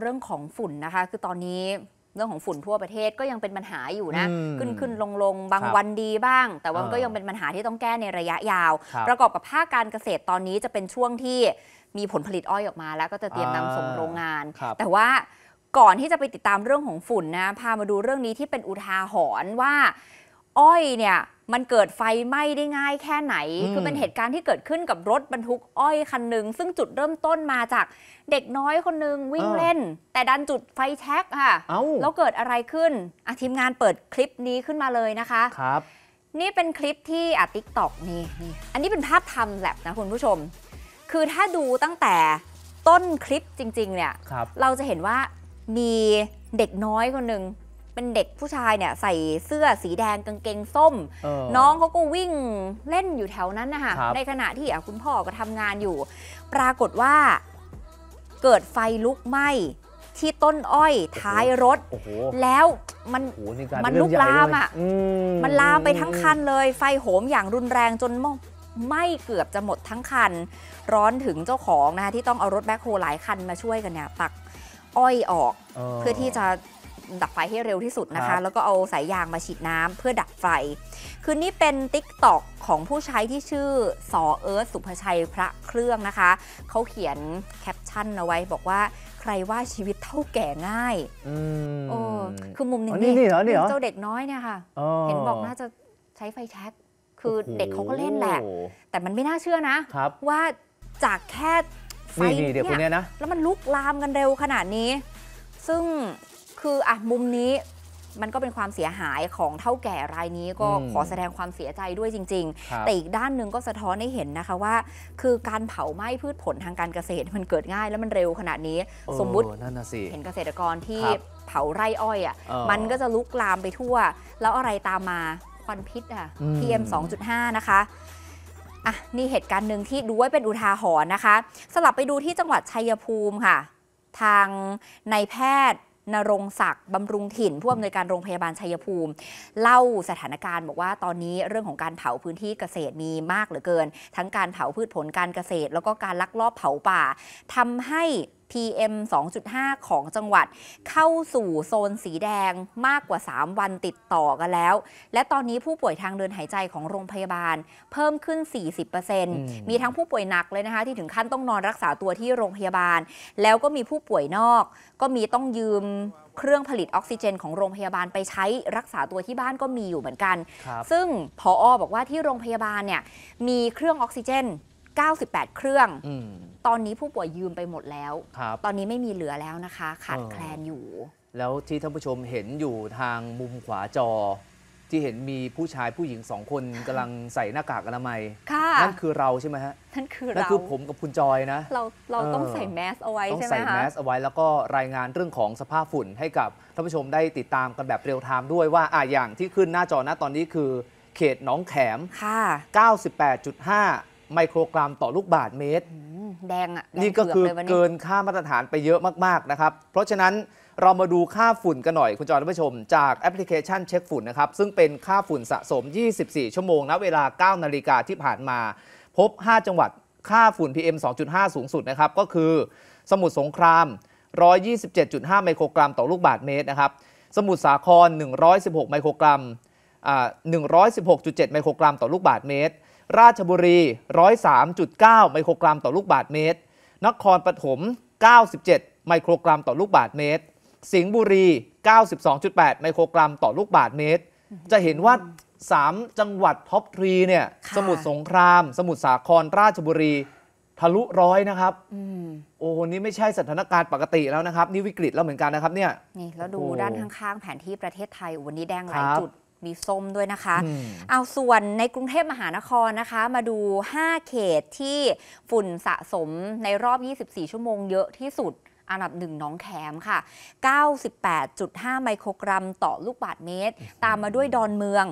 เรื่องของฝุ่นนะคะ คือตอนนี้เรื่องของฝุ่นทั่วประเทศก็ยังเป็นปัญหาอยู่นะขึ้นขึ้นลงลงบางวันดีบ้าง แต่ว่าก็ยังเป็นปัญหาที่ต้องแก้ในระยะยาว ประกอบกับภาคการเกษตรตอนนี้จะเป็นช่วงที่มีผลผลิตอ้อยออกมาแล้วก็จะเตรียมนำส่งโรงงาน แต่ว่าก่อนที่จะไปติดตามเรื่องของฝุ่นนะพามาดูเรื่องนี้ที่เป็นอุทาหรณ์ว่า อ้อยเนี่ยมันเกิดไฟไหม้ได้ง่ายแค่ไหน คือเป็นเหตุการณ์ที่เกิดขึ้นกับรถบรรทุกอ้อยคันหนึ่งซึ่งจุดเริ่มต้นมาจากเด็กน้อยคนหนึ่งวิ่งเล่น แต่ดันจุดไฟแช็กค่ะ แล้วเกิดอะไรขึ้นทีมงานเปิดคลิปนี้ขึ้นมาเลยนะคะ ครับ นี่เป็นคลิปที่อติ๊กตอกนี่อันนี้เป็นภาพทำแลบนะคุณผู้ชม คือถ้าดูตั้งแต่ต้นคลิปจริงๆ เนี่ยรเราจะเห็นว่ามีเด็กน้อยคนหนึ่งเป็นเด็กผู้ชายเนี่ยใส่เสื้อสีแดงกางเกงส้ม น้องเขาก็วิ่งเล่นอยู่แถวนั้นนะคะในขณะที่คุณพ่อก็ทำงานอยู่ ปรากฏว่าเกิดไฟลุกไหม้ ที่ต้นอ้อยท้ายรถแล้วมันมันลุกลามอ่ะมันลามไปทั้งคันเลย ไฟโหมอย่างรุนแรงจนมไม่เกือบจะหมดทั้งคัน ร้อนถึงเจ้าของนะคะที่ต้องเอารถแบ็คโฮหลายคันมาช่วยกันเนี่ยตักอ้อยออกเพื่อที่จะดับไฟให้เร็วที่สุดนะคะ แล้วก็เอาสายยางมาฉีดน้ำเพื่อดับไฟ คือนี่เป็นติ๊กต็อกของผู้ใช้ที่ชื่อสอเอิร์ธสุภชัยพระเครื่องนะคะเขาเขียนแคปชั่นเอาไว้ บอกว่าใครว่าชีวิตเท่าแก่ง่ายอโอ้คือมุมนึงนี่เหรอนี่เเจ้าเด็กน้อยเนี่ยค่ะเห็นบอกน่าจะใช้ไฟแช็กคือเด็กเขาก็เล่นแหละ แต่มันไม่น่าเชื่อนะว่าจากแค่ไฟเนี่ยแล้วมันลุกลามกันเร็วขนาดนี้ ซึ่งคืออ่ะมุมนี้มันก็เป็นความเสียหายของเท่าแก่รายนี้ก็ขอแสดงความเสียใจด้วยจริง ๆ แต่อีกด้านหนึ่งก็สะท้อนให้เห็นนะคะว่า คือการเผาไหม้พืชผลทางการเกษตรมันเกิดง่ายและมันเร็วขนาดนี้สมมุติเห็นเกษตรกรที่เผาไร่อ้อยอ่ะมันก็จะลุกลามไปทั่ว แล้วอะไรตามมาควันพิษอ่ะ PM 2.5 นะคะอ่ะนี่เหตุการณ์หนึ่งที่ดูไว้เป็นอุทาหรณ์นะคะสลับไปดูที่จังหวัดชัยภูมิค่ะ ทางนายแพทย์นรงศักดิ์ บำรุงถิ่น ผู้อำนวยการโรงพยาบาลชัยภูมิ เล่าสถานการณ์บอกว่าตอนนี้เรื่องของการเผาพื้นที่เกษตรมีมากเหลือเกิน ทั้งการเผาพืชผลการเกษตร แล้วก็การลักลอบเผาป่า ทำให้ PM 2.5 ของจังหวัดเข้าสู่โซนสีแดงมากกว่า 3 วันติดต่อกันแล้ว และตอนนี้ผู้ป่วยทางเดินหายใจของโรงพยาบาล เพิ่มขึ้น 40%มีทั้งผู้ป่วยหนักเลยนะคะที่ถึงขั้นต้องนอนรักษาตัวที่โรงพยาบาล แล้วก็มีผู้ป่วยนอก ก็มีต้องยืมเครื่องผลิตออกซิเจนของโรงพยาบาลไปใช้รักษาตัวที่บ้านก็มีอยู่เหมือนกัน ซึ่งพออบอกว่าที่โรงพยาบาลเนี่ยมีเครื่องออกซิเจน98 เครื่องอตอนนี้ผู้ป่วยยืมไปหมดแล้ว ตอนนี้ไม่มีเหลือแล้วนะคะขาดแคลนอยู่ แล้วที่ท่านผู้ชมเห็นอยู่ทางมุมขวาจอ ที่เห็นมีผู้ชายผู้หญิงสองคนกำลังใส่หน้ากากอนามัย นั่นคือเราใช่ไหมฮะ นั่นคือนั่นเราคือผมกับคุณจอยนะ เราเราต้องใส่แมสเอาไว้ใช่ไหมคะ ต้องใส่แมสเอาไว้แล้วก็รายงานเรื่องของสภาพฝุ่น ให้กับท่านผู้ชมได้ติดตามกันแบบเร็วทันด้วยว่าอ่ะอย่างที่ขึ้นหน้าจอนะตอนนี้คือเขตหนองแขมค่ะ98.5ไมโครกรัมต่อลูกบาศก์เมตรแดงอ่ะนี่ก็คือเกินค่ามาตรฐานไปเยอะมากๆนะครับเพราะฉะนั้นเรามาดูค่าฝุ่นกันหน่อยคุณจอห์นผู้ชม จากแอปพลิเคชันเช็คฝุ่นนะครับซึ่งเป็นค่าฝุ่นสะสม 24 ชั่วโมง ณเวลา 9นาฬิกาที่ผ่านมา พบ 5 จังหวัดค่าฝุ่น PM 2.5 สูงสุดนะครับก็คือสมุทรสงคราม 127.5 ไมโครกรัมต่อลูกบาศก์เมตรนะครับสมุทรสาคร 116 ไมโครกรัม 116.7 ไมโครกรัม ต่อลูกบาศก์เมตรราชบุรี103.9ไมโครกรัมต่อลูกบาทเมตร นครปฐม 97 ไมโครกรัมต่อลูกบาทเมตร สิงห์บุรี 92.8 ไมโครกรัมต่อลูกบาทเมตร จะเห็นว่า 3 จังหวัดท็อปทรีเนี่ย สมุทรสงคราม สมุทรสาคร ราชบุรีทะลุร้อยนะครับโอ้โหนี่ไม่ใช่สถานการณ์ปกติแล้วนะครับนี่วิกฤตแล้วเหมือนกันนะครับเนี่ย นี่แล้วดูด้านข้างๆแผนที่ประเทศไทยวันนี้แดงหลายจุดมีส้มด้วยนะคะ เอาส่วนในกรุงเทพมหานครนะคะ มาดู 5 เขตที่ฝุ่นสะสมในรอบ 24 ชั่วโมงเยอะที่สุดอันดับหนึ่งน้องแขมค่ะ 98.5 ไมโครกรัมต่อลูกบาทเมตร ตามมาด้วยดอนเมือง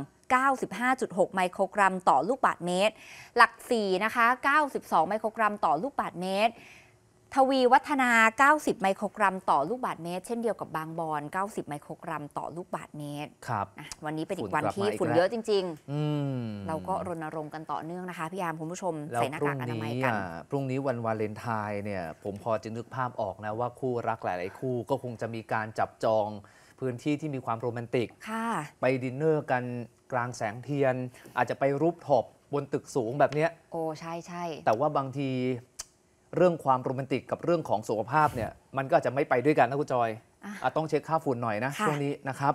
95.6 ไมโครกรัมต่อลูกบาทเมตร หลัก4นะคะ 92 ไมโครกรัมต่อลูกบาทเมตรทวี วัฒนา 90 ไมโครกรัมต่อลูกบาทเมตร เช่นเดียวกับบางบอน 90 ไมโครกรัมต่อลูกบาทเมตร ครับ วันนี้เป็นอีกวันที่ฝุ่นเยอะจริงๆ เราก็รณรงค์กันต่อเนื่องนะคะ พี่ยามคุณผู้ชมใส่หน้ากากอนามัยกัน พรุ่งนี้วันวาเลนไทน์เนี่ย ผมพอจะนึกภาพออกนะว่าคู่รักหลายๆคู่ ก็คงจะมีการจับจอง พื้นที่ที่มีความโรแมนติก ค่ะ ไปดินเนอร์กันกลางแสงเทียนอาจจะไปรูปถบอบนตึกสูงแบบเนี้ย โอ้ใช่ใช่ แต่ว่าบางทีเรื่องความโรแมนติกกับเรื่องของสุขภาพเนี่ยมันก็จะไม่ไปด้วยกันนะ คุณจอยอต้องเช็คค่าฝุ่นหน่อยนะ ช่วงนี้นะครับ